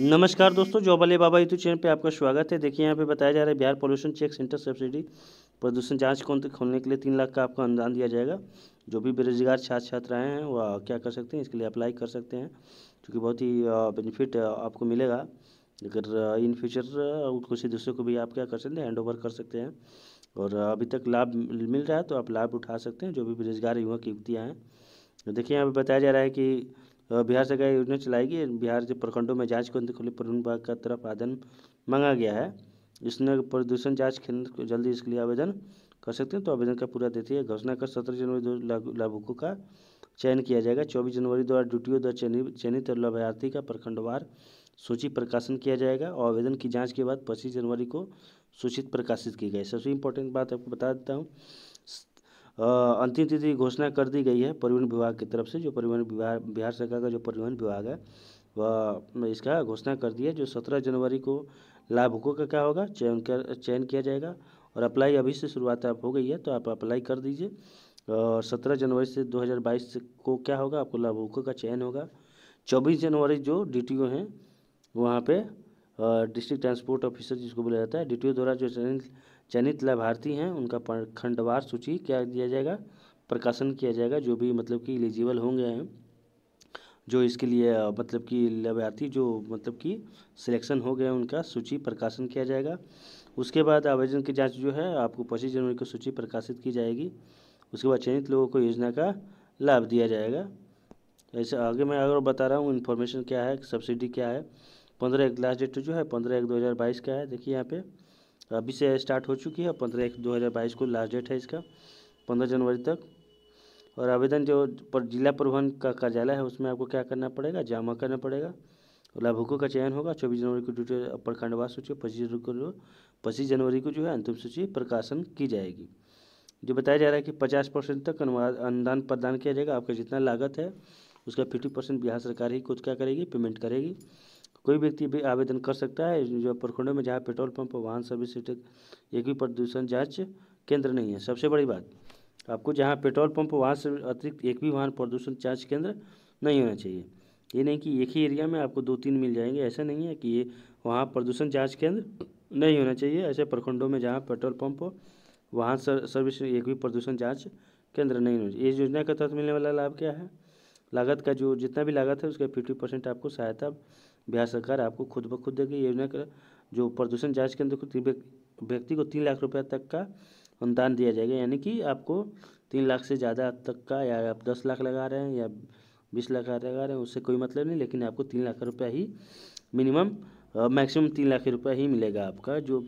नमस्कार दोस्तों अले बाबा यूट्यूब चैनल पे आपका स्वागत है देखिए यहाँ पे बताया जा रहा है Bihar pollution check centre subsidy प्रदूषण जांच तो खोलने के लिए तीन लाख का आपको अनुदान दिया जाएगा जो भी बेरोजगार छात्र छात्राएँ हैं वह क्या कर सकते हैं इसके लिए अप्लाई कर सकते हैं क्योंकि बहुत ही बेनिफिट आपको मिलेगा अगर इन फ्यूचर किसी दूसरे को भी आप क्या कर सकते हैं हैंड ओवर कर सकते हैं और अभी तक लाभ मिल रहा है तो आप लाभ उठा सकते हैं जो भी बेरोजगार युवक युवतियाँ हैं देखिए यहाँ पर बताया जा रहा है कि तो बिहार सरकार योजना चलाएगी बिहार के प्रखंडों में जांच केंद्र खुले परिवहन विभाग का तरफ आवेदन मांगा गया है इसने प्रदूषण जांच केंद्र को जल्दी इसके लिए आवेदन कर सकते हैं तो आवेदन का पूरा देती है घोषणा कर सत्रह जनवरी दो लाभुकों का चयन किया जाएगा चौबीस जनवरी द्वारा ड्यूटियों द्वारा चयनित लाभार्थी का प्रखंडवार सूची प्रकाशन किया जाएगा और आवेदन की जाँच के बाद पच्चीस जनवरी को सूचित प्रकाशित की गई सबसे इम्पोर्टेंट बात आपको बता देता हूँ अंतिम तिथि घोषणा कर दी गई है परिवहन विभाग की तरफ से जो परिवहन विभाग बिहार सरकार का जो परिवहन विभाग है वह इसका घोषणा कर दिया है जो सत्रह जनवरी को लाभुकों का क्या होगा चयन कर चयन किया जाएगा और अप्लाई अभी से शुरुआत आप हो गई है तो आप अप्लाई कर दीजिए और सत्रह जनवरी से 2022 को क्या होगा आपको लाभुकों का चयन होगा चौबीस जनवरी जो डी हैं वहाँ पे डिस्ट्रिक्ट ट्रांसपोर्ट ऑफिसर जिसको बोला जाता है डी द्वारा जो चयन चयनित लाभार्थी हैं उनका खंडवार सूची क्या दिया जाएगा प्रकाशन किया जाएगा जो भी मतलब कि एलिजिबल होंगे हैं जो इसके लिए मतलब कि लाभार्थी जो मतलब कि सिलेक्शन हो गए उनका सूची प्रकाशन किया जाएगा उसके बाद आवेदन की जांच जो है आपको पच्चीस जनवरी को सूची प्रकाशित की जाएगी उसके बाद चयनित लोगों को योजना का लाभ दिया जाएगा ऐसे आगे मैं अगर बता रहा हूँ इन्फॉर्मेशन क्या है सब्सिडी क्या है पंद्रह एक लास्ट डेट जो है पंद्रह एक दो हज़ार बाईस का है देखिए यहाँ पे अभी से स्टार्ट हो चुकी है पंद्रह एक दो हज़ार बाईस को लास्ट डेट है इसका पंद्रह जनवरी तक और आवेदन जो पर जिला परिवहन का कार्यालय है उसमें आपको क्या करना पड़ेगा जमा करना पड़ेगा और लाभुकों का चयन होगा चौबीस जनवरी को ड्यूटी प्रखंडवास सूची पच्चीस जनवरी को पच्चीस जनवरी को जो है अंतिम सूची प्रकाशन की जाएगी जो बताया जा रहा है कि पचास परसेंट तक अनुदान प्रदान किया जाएगा आपका जितना लागत है उसका फिफ्टी परसेंट बिहार सरकार ही खुद क्या करेगी पेमेंट करेगी कोई व्यक्ति भी आवेदन कर सकता है जो प्रखंडों में जहाँ पेट्रोल पंप और वाहन सर्विस सेंटर एक भी प्रदूषण जाँच केंद्र नहीं है सबसे बड़ी बात आपको जहाँ पेट्रोल पंप वहाँ से अतिरिक्त एक भी वाहन प्रदूषण जाँच केंद्र नहीं होना चाहिए ये नहीं कि एक ही एरिया में आपको दो तीन मिल जाएंगे ऐसा नहीं है कि ये वहाँ प्रदूषण जाँच केंद्र नहीं होना चाहिए ऐसे प्रखंडों में जहाँ पेट्रोल पंप हो वाहन सर्विस एक भी प्रदूषण जाँच केंद्र नहीं होना चाहिए इस योजना के तहत मिलने वाला लाभ क्या है लागत का जो जितना भी लागत है उसका फिफ्टी परसेंट आपको सहायता बिहार सरकार आपको खुद ब खुद देगी योजना का जो प्रदूषण जांच केंद्र को व्यक्ति को तीन लाख रुपये तक का अनुदान दिया जाएगा यानी कि आपको तीन लाख से ज़्यादा तक का या आप दस लाख लगा रहे हैं या बीस लाख लगा रहे हैं उससे कोई मतलब नहीं लेकिन आपको तीन लाख रुपया ही मिनिमम मैक्सिमम तीन लाख रुपया ही मिलेगा आपका जो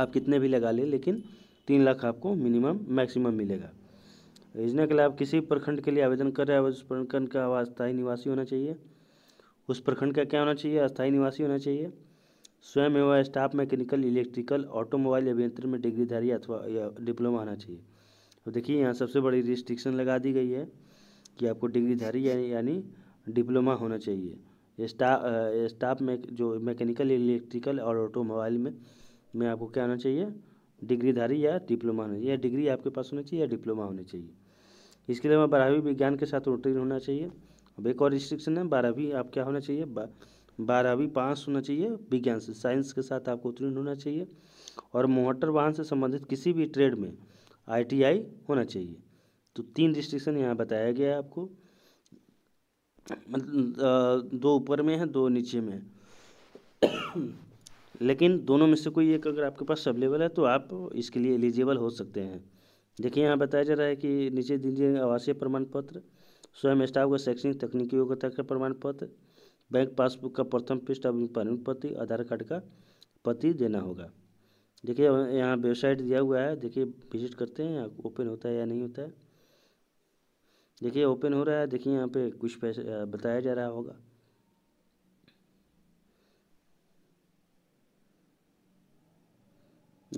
आप कितने भी लगा लें लेकिन तीन लाख आपको मिनिमम मैक्सिमम मिलेगा योजना के लिए आप किसी प्रखंड के लिए आवेदन कर रहे हैं उस प्रखंड का अस्थायी निवासी होना चाहिए उस प्रखंड का क्या होना चाहिए अस्थायी निवासी होना चाहिए स्वयं एवं स्टाफ मैकेनिकल इलेक्ट्रिकल ऑटोमोबाइल अभियंत्रण में डिग्रीधारी अथवा डिप्लोमा होना चाहिए तो देखिए यहाँ सबसे बड़ी रिस्ट्रिक्शन लगा दी गई है कि आपको डिग्रीधारी यानी डिप्लोमा होना चाहिए स्टाफ स्टाफ में जो मैकेनिकल इलेक्ट्रिकल और ऑटोमोबाइल में में आपको क्या होना चाहिए डिग्रीधारी या डिप्लोमा होना चाहिए या डिग्री आपके पास होना चाहिए या डिप्लोमा होना चाहिए इसके लिए हमें बारहवीं विज्ञान के साथ उत्तीर्ण होना चाहिए अब एक और रिस्ट्रिक्शन है बारहवीं आप क्या होना चाहिए बारहवीं पास होना चाहिए विज्ञान से साइंस के साथ आपको उत्तीर्ण होना चाहिए और मोटर वाहन से संबंधित किसी भी ट्रेड में आईटीआई होना चाहिए तो तीन रिस्ट्रिक्शन यहाँ बताया गया है आपको मतलब, दो ऊपर में है दो नीचे में है लेकिन दोनों में से कोई एक अगर आपके पास अवेलेबल है तो आप इसके लिए एलिजिबल हो सकते हैं देखिए यहाँ बताया जा रहा है कि नीचे दीजिए आवासीय प्रमाण पत्र स्वयं स्टाफ का शैक्षणिक तकनीकी योग्यता का प्रमाण पत्र बैंक पासबुक का प्रथम पृष्ठ अभिपालन पति आधार कार्ड का पति देना होगा देखिए यहाँ वेबसाइट दिया हुआ है देखिए विजिट करते हैं ओपन होता है या नहीं होता है देखिए ओपन हो रहा है देखिए यहाँ पे कुछ पैसे बताया जा रहा होगा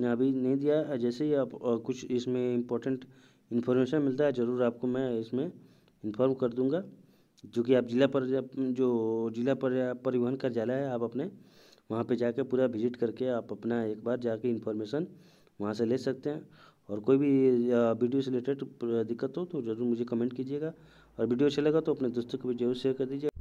अभी नहीं दिया जैसे ही आप कुछ इसमें इम्पोर्टेंट इन्फॉर्मेशन मिलता है ज़रूर आपको मैं इसमें इन्फॉर्म कर दूंगा जो कि आप जिला पर जो जिला पर परिवहन कार्यालय है आप अपने वहाँ पे जाके पूरा विजिट करके आप अपना एक बार जाके इन्फॉर्मेशन वहाँ से ले सकते हैं और कोई भी वीडियो से रिलेटेड दिक्कत हो तो ज़रूर मुझे कमेंट कीजिएगा और वीडियो अच्छा लगा तो अपने दोस्तों को भी जरूर शेयर कर दीजिए